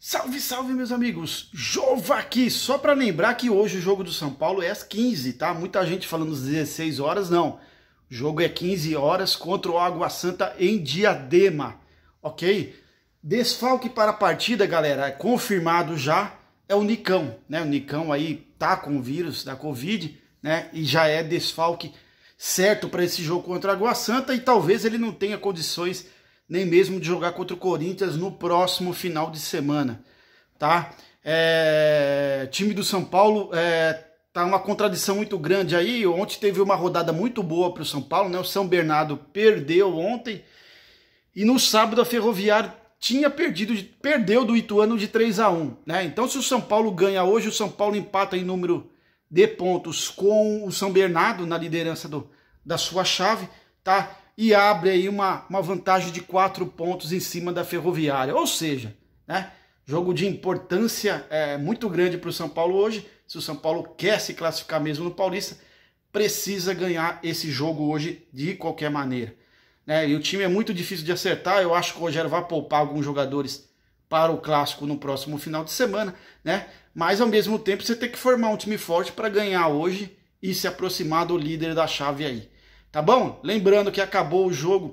Salve, salve, meus amigos! Jova aqui! Só para lembrar que hoje o jogo do São Paulo é às 15, tá? Muita gente falando às 16 horas, não. O jogo é 15 horas contra o Água Santa em Diadema, ok? Desfalque para a partida, galera, é confirmado já, é o Nicão, né? O Nicão aí tá com o vírus da Covid, né? E já é desfalque certo para esse jogo contra o Água Santa e talvez ele não tenha condições nem mesmo de jogar contra o Corinthians no próximo final de semana, tá? É, time do São Paulo é, tá uma contradição muito grande aí. Ontem teve uma rodada muito boa para o São Paulo, né? O São Bernardo perdeu ontem e no sábado a Ferroviária tinha perdido, perdeu do Ituano de 3 a 1, né? Então se o São Paulo ganha hoje, o São Paulo empata em número de pontos com o São Bernardo na liderança do, da sua chave, tá? e abre aí uma, uma vantagem de quatro pontos em cima da Ferroviária. Ou seja, né, jogo de importância é, muito grande para o São Paulo hoje. Se o São Paulo quer se classificar mesmo no Paulista, precisa ganhar esse jogo hoje de qualquer maneira. Né? E o time é muito difícil de acertar. Eu acho que o Rogério vai poupar alguns jogadores para o clássico no próximo final de semana, né? Mas ao mesmo tempo você tem que formar um time forte para ganhar hoje e se aproximar do líder da chave aí. Tá bom? Lembrando que acabou o jogo,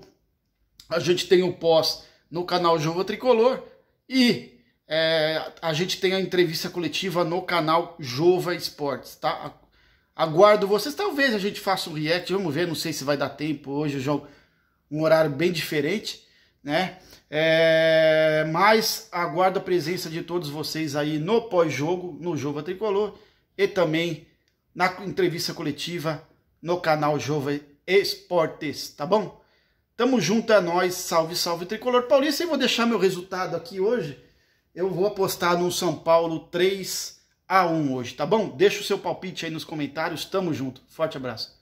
a gente tem o pós no canal Jogo Tricolor e é, a gente tem a entrevista coletiva no canal Jova Esportes, tá? Aguardo vocês, talvez a gente faça um react, vamos ver, não sei se vai dar tempo hoje, o jogo um horário bem diferente, né? É, mas aguardo a presença de todos vocês aí no pós-jogo, no Jova Tricolor e também na entrevista coletiva no canal Jova Esportes, tá bom? Tamo junto a é nós, salve, salve tricolor paulista. E vou deixar meu resultado aqui hoje. Eu vou apostar no São Paulo 3 a 1 hoje, tá bom? Deixa o seu palpite aí nos comentários. Tamo junto. Forte abraço.